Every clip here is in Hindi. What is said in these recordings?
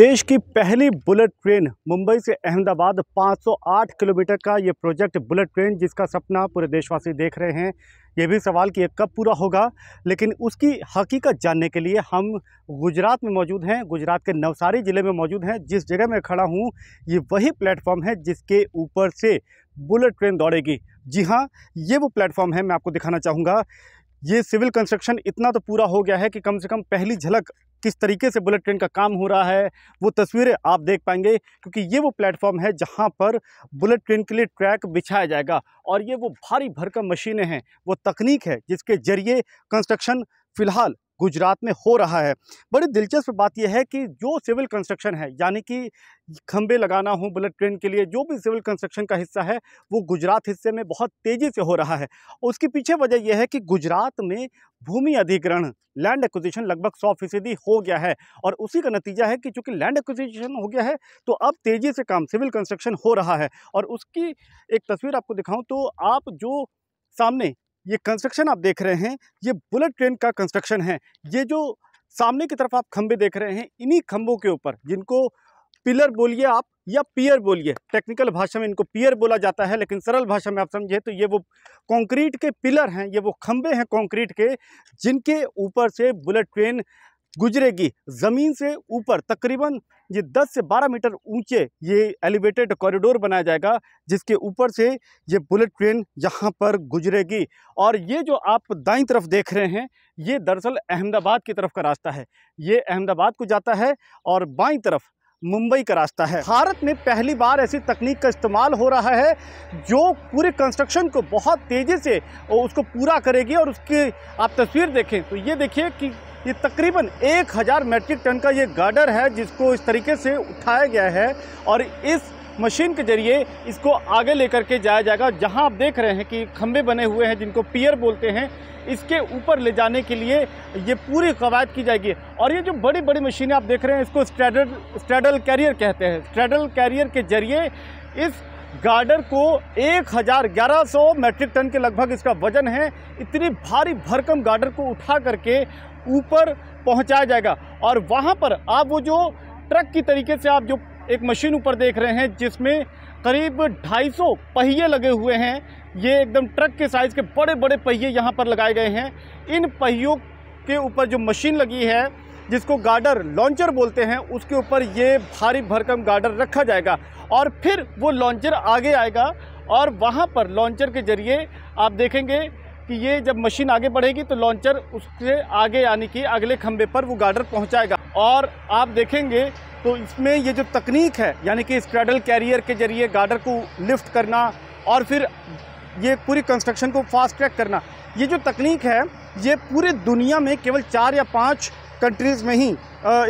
देश की पहली बुलेट ट्रेन मुंबई से अहमदाबाद 508 किलोमीटर का ये प्रोजेक्ट बुलेट ट्रेन जिसका सपना पूरे देशवासी देख रहे हैं ये भी सवाल कि ये कब पूरा होगा लेकिन उसकी हकीकत जानने के लिए हम गुजरात में मौजूद हैं गुजरात के नवसारी ज़िले में मौजूद हैं जिस जगह मैं खड़ा हूँ ये वही प्लेटफॉर्म है जिसके ऊपर से बुलेट ट्रेन दौड़ेगी जी हाँ ये वो प्लेटफॉर्म है मैं आपको दिखाना चाहूँगा ये सिविल कंस्ट्रक्शन इतना तो पूरा हो गया है कि कम से कम पहली झलक किस तरीके से बुलेट ट्रेन का काम हो रहा है वो तस्वीरें आप देख पाएंगे क्योंकि ये वो प्लेटफॉर्म है जहाँ पर बुलेट ट्रेन के लिए ट्रैक बिछाया जाएगा और ये वो भारी भरकम मशीनें हैं वो तकनीक है जिसके ज़रिए कंस्ट्रक्शन फ़िलहाल गुजरात में हो रहा है बड़ी दिलचस्प बात यह है कि जो सिविल कंस्ट्रक्शन है यानी कि खंबे लगाना हो बुलेट ट्रेन के लिए जो भी सिविल कंस्ट्रक्शन का हिस्सा है वो गुजरात हिस्से में बहुत तेज़ी से हो रहा है उसके पीछे वजह यह है कि गुजरात में भूमि अधिग्रहण लैंड एक्विजिशन लगभग सौ फीसदी हो गया है और उसी का नतीजा है कि चूंकि लैंड एक्विजिशन हो गया है तो अब तेज़ी से काम सिविल कंस्ट्रक्शन हो रहा है और उसकी एक तस्वीर आपको दिखाऊं तो आप जो सामने ये कंस्ट्रक्शन आप देख रहे हैं ये बुलेट ट्रेन का कंस्ट्रक्शन है ये जो सामने की तरफ आप खंबे देख रहे हैं इन्हीं खंबों के ऊपर जिनको पिलर बोलिए आप या पियर बोलिए टेक्निकल भाषा में इनको पियर बोला जाता है लेकिन सरल भाषा में आप समझे तो ये वो कंक्रीट के पिलर हैं ये वो खंबे हैं कंक्रीट के जिनके ऊपर से बुलेट ट्रेन गुजरेगी ज़मीन से ऊपर तकरीबन ये 10 से 12 मीटर ऊंचे ये एलिवेटेड कॉरिडोर बनाया जाएगा जिसके ऊपर से ये बुलेट ट्रेन यहाँ पर गुजरेगी और ये जो आप दाई तरफ देख रहे हैं ये दरअसल अहमदाबाद की तरफ का रास्ता है ये अहमदाबाद को जाता है और बाई तरफ मुंबई का रास्ता है भारत में पहली बार ऐसी तकनीक का इस्तेमाल हो रहा है जो पूरे कंस्ट्रक्शन को बहुत तेज़ी से उसको पूरा करेगी और उसकी आप तस्वीर देखें तो ये देखिए कि ये तकरीबन एक हज़ार मेट्रिक टन का ये गार्डर है जिसको इस तरीके से उठाया गया है और इस मशीन के जरिए इसको आगे लेकर के जाया जाएगा जहां आप देख रहे हैं कि खम्भे बने हुए हैं जिनको पियर बोलते हैं इसके ऊपर ले जाने के लिए ये पूरी कवायद की जाएगी और ये जो बड़ी बड़ी मशीनें आप देख रहे हैं इसको स्ट्रेडल स्ट्रेडल कैरियर कहते हैं स्ट्रेडल कैरियर के जरिए इस गार्डर को एक हज़ार ग्यारह सौ मेट्रिक टन के लगभग इसका वजन है इतनी भारी भरकम गार्डर को उठा करके ऊपर पहुंचाया जाएगा और वहाँ पर आप वो जो ट्रक की तरीके से आप जो एक मशीन ऊपर देख रहे हैं जिसमें करीब 250 पहिए लगे हुए हैं ये एकदम ट्रक के साइज़ के बड़े बड़े पहिए यहाँ पर लगाए गए हैं इन पहियों के ऊपर जो मशीन लगी है जिसको गार्डर लॉन्चर बोलते हैं उसके ऊपर ये भारी भरकम गार्डर रखा जाएगा और फिर वो लॉन्चर आगे आएगा और वहाँ पर लॉन्चर के ज़रिए आप देखेंगे कि ये जब मशीन आगे बढ़ेगी तो लॉन्चर उसके आगे यानी कि अगले खम्भे पर वो गार्डर पहुँचाएगा और आप देखेंगे तो इसमें ये जो तकनीक है यानी कि स्क्रैडल कैरियर के जरिए गार्डर को लिफ्ट करना और फिर ये पूरी कंस्ट्रक्शन को फास्ट ट्रैक करना ये जो तकनीक है ये पूरे दुनिया में केवल चार या पाँच कंट्रीज़ में ही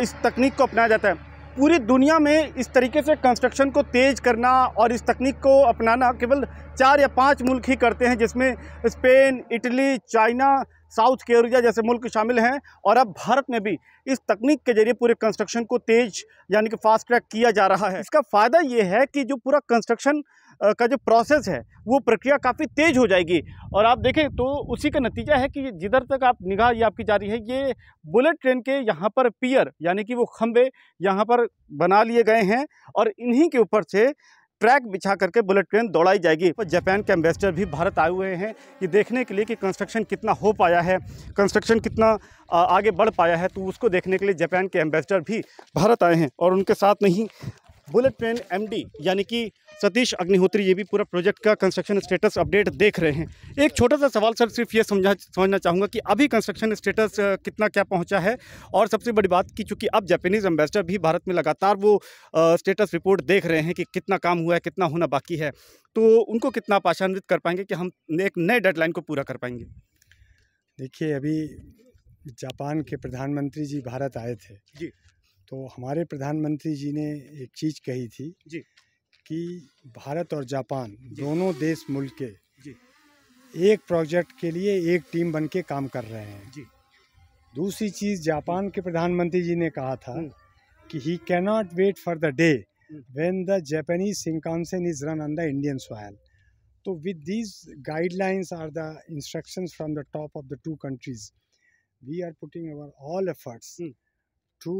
इस तकनीक को अपनाया जाता है पूरी दुनिया में इस तरीके से कंस्ट्रक्शन को तेज़ करना और इस तकनीक को अपनाना केवल चार या पांच मुल्क ही करते हैं जिसमें Spain Italy China South Korea जैसे मुल्क शामिल हैं और अब भारत में भी इस तकनीक के जरिए पूरे कंस्ट्रक्शन को तेज यानी कि फास्ट ट्रैक किया जा रहा है इसका फ़ायदा ये है कि जो पूरा कंस्ट्रक्शन का जो प्रोसेस है वो प्रक्रिया काफ़ी तेज़ हो जाएगी और आप देखें तो उसी का नतीजा है कि जिधर तक आप निगाह ये आपकी जा रही है ये बुलेट ट्रेन के यहाँ पर पियर यानी कि वो खम्भे यहाँ पर बना लिए गए हैं और इन्हीं के ऊपर से ट्रैक बिछा करके बुलेट ट्रेन दौड़ाई जाएगी और जापान के एम्बेसडर भी भारत आए हुए हैं ये देखने के लिए कि कंस्ट्रक्शन कितना हो पाया है कंस्ट्रक्शन कितना आगे बढ़ पाया है तो उसको देखने के लिए जापान के एम्बेसडर भी भारत आए हैं और उनके साथ में ही बुलेट ट्रेन एमडी यानी कि सतीश अग्निहोत्री ये भी पूरा प्रोजेक्ट का कंस्ट्रक्शन स्टेटस अपडेट देख रहे हैं एक छोटा सा सवाल सर सिर्फ ये समझा समझना चाहूँगा कि अभी कंस्ट्रक्शन स्टेटस कितना क्या पहुँचा है और सबसे बड़ी बात कि चूँकि अब जापानीज़ एम्बेसडर भी भारत में लगातार वो स्टेटस रिपोर्ट देख रहे हैं कि कितना काम हुआ है कितना होना बाकी है तो उनको कितना आप आशान्वित कर पाएंगे कि हम एक नए डेडलाइन को पूरा कर पाएंगे देखिए अभी जापान के प्रधानमंत्री जी भारत आए थे जी तो हमारे प्रधानमंत्री जी ने एक चीज़ कही थी जी कि भारत और जापान दोनों देश मुल के जी एक प्रोजेक्ट के लिए एक टीम बन के काम कर रहे हैं जी दूसरी चीज़ जापान के प्रधानमंत्री जी ने कहा था हम्म। कि ही cannot wait for the day when the Japanese Shinkansen is run on the Indian soil तो with these guidelines are the instruction from the top of the two countries we are putting our all efforts to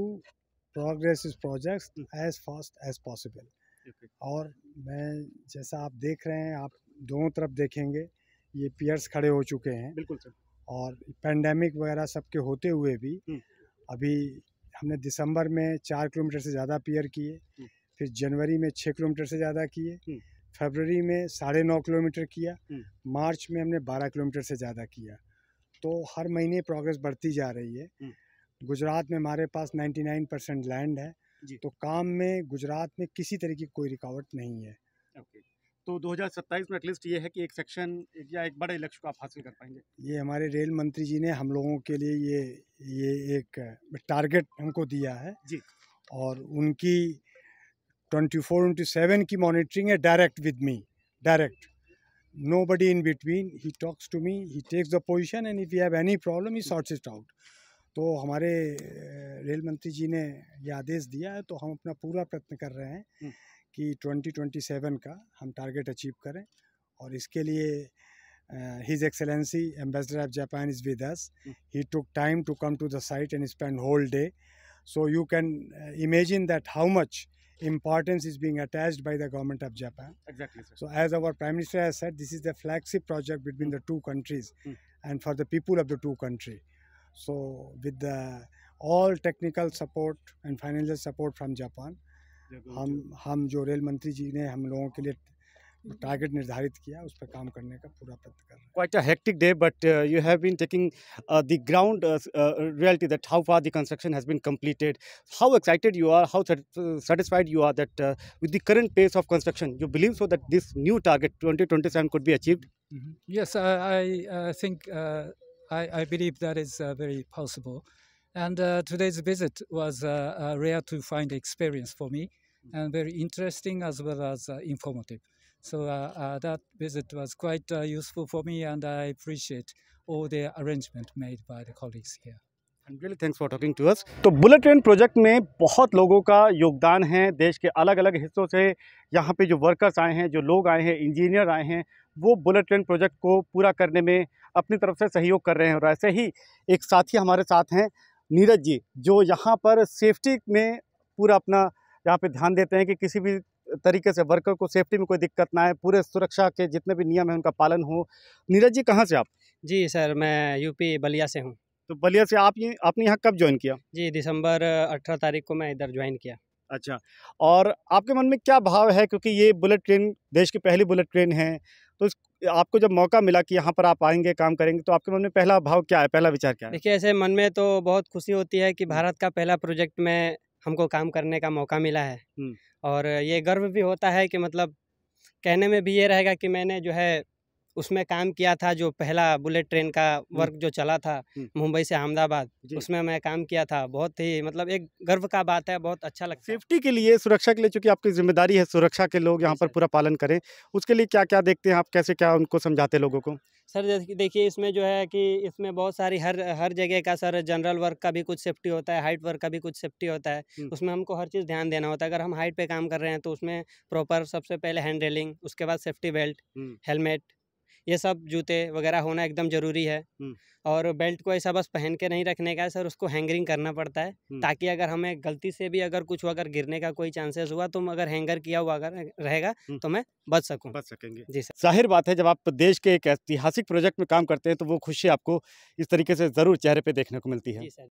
progress project as fast as possible और मैं जैसा आप देख रहे हैं आप दोनों तरफ देखेंगे ये पियर्स खड़े हो चुके हैं बिल्कुल सर और पेंडेमिक वगैरह सबके होते हुए भी अभी हमने दिसंबर में चार किलोमीटर से ज़्यादा पियर किए फिर जनवरी में छः किलोमीटर से ज़्यादा किए फरवरी में साढ़े नौ किलोमीटर किया मार्च में हमने बारह किलोमीटर से ज़्यादा किया तो हर महीने प्रोग्रेस बढ़ती जा रही है गुजरात में हमारे पास 99 परसेंट लैंड है तो काम में गुजरात में किसी तरह की कोई रिकावट नहीं है तो 2027 में एटलीस्ट ये है कि एक सेक्शन एक या एक बड़े लक्ष्य को आप हासिल कर पाएंगे ये हमारे रेल मंत्री जी ने हम लोगों के लिए ये ये एक टारगेट हमको दिया है जी और उनकी 24 फोर इंटू सेवन की मॉनिटरिंग है direct with me direct nobody in between he talks to me he takes the position and if you have any problem he sorts it out तो हमारे रेल मंत्री जी ने यह आदेश दिया है तो हम अपना पूरा प्रयत्न कर रहे हैं कि 2027 का हम टारगेट अचीव करें और इसके लिए His Excellency Ambassador of Japan is with us. He took time to come to the site and spend whole day. So you can imagine that how much importance is being attached by the government of Japan. Exactly. Sir. So as our Prime Minister has said, this is the flagship project between the two countries and for the people of the two countries. So with the all technical support and financial support from Japan, हम हम जो रेल मंत्री जी ने हम लोगों के लिए target निर्धारित किया उस पर काम करने का पूरा प्रयत्न कर रहे हैं quite a hectic day but you have been taking the ground reality that how far the construction has been completed how excited you are how satisfied you are that with the current pace of construction you believe so that this new target 2027 could be achieved mm -hmm. yes uh, i uh, think uh, I, I believe that is uh, very possible. And uh, today's visit was uh, a rare to find experience for me mm. and very interesting as well as informative. So that visit was quite useful for me and I appreciate all the arrangement made by the colleagues here. really thanks for talking to us. तो बुलेट ट्रेन प्रोजेक्ट में बहुत लोगों का योगदान है देश के अलग अलग हिस्सों से यहाँ पे जो वर्कर्स आए हैं जो लोग आए हैं इंजीनियर आए हैं वो बुलेट ट्रेन प्रोजेक्ट को पूरा करने में अपनी तरफ से सहयोग कर रहे हैं और ऐसे ही एक साथी हमारे साथ हैं नीरज जी जो यहाँ पर सेफ्टी में पूरा अपना यहाँ पे ध्यान देते हैं कि किसी भी तरीके से वर्कर को सेफ्टी में कोई दिक्कत ना आए पूरे सुरक्षा के जितने भी नियम हैं उनका पालन हो नीरज जी कहाँ से आप जी सर मैं यूपी बलिया से हूँ तो बलिया से आप ये आपने यहाँ कब ज्वाइन किया जी दिसंबर अठारह तारीख को मैं इधर ज्वाइन किया अच्छा और आपके मन में क्या भाव है क्योंकि ये बुलेट ट्रेन देश की पहली बुलेट ट्रेन है तो आपको जब मौका मिला कि यहाँ पर आप आएंगे काम करेंगे तो आपके मन में पहला भाव क्या है पहला विचार क्या है देखिए ऐसे मन में तो बहुत खुशी होती है कि हम्म। भारत का पहला प्रोजेक्ट में हमको काम करने का मौका मिला है हम्म। और ये गर्व भी होता है कि मतलब कहने में भी ये रहेगा कि मैंने जो है उसमें काम किया था जो पहला बुलेट ट्रेन का वर्क जो चला था मुंबई से अहमदाबाद उसमें मैं काम किया था बहुत ही मतलब एक गर्व का बात है बहुत अच्छा लगता सेफ्टी के लिए सुरक्षा के लिए चूँकि आपकी जिम्मेदारी है सुरक्षा के लोग यहाँ पर पूरा पालन करें उसके लिए क्या क्या देखते हैं आप कैसे क्या उनको समझाते लोगों को सर जैसे देखिए इसमें जो है कि इसमें बहुत सारी हर हर जगह का सर जनरल वर्क का भी कुछ सेफ्टी होता है हाइट वर्क का भी कुछ सेफ्टी होता है उसमें हमको हर चीज़ ध्यान देना होता है अगर हम हाइट पे काम कर रहे हैं तो उसमें प्रॉपर सबसे पहले हैंड रेलिंग उसके बाद सेफ्टी बेल्ट हेलमेट ये सब जूते वगैरह होना एकदम ज़रूरी है और बेल्ट को ऐसा बस पहन के नहीं रखने का है सर उसको हैंगरिंग करना पड़ता है ताकि अगर हमें गलती से भी अगर कुछ अगर गिरने का कोई चांसेस हुआ तो अगर हैंगर किया हुआ अगर रहेगा तो मैं बच सकूँ बच सकेंगे जी सर जाहिर बात है जब आप देश के एक ऐतिहासिक प्रोजेक्ट में काम करते हैं तो वो खुशी आपको इस तरीके से ज़रूर चेहरे पर देखने को मिलती है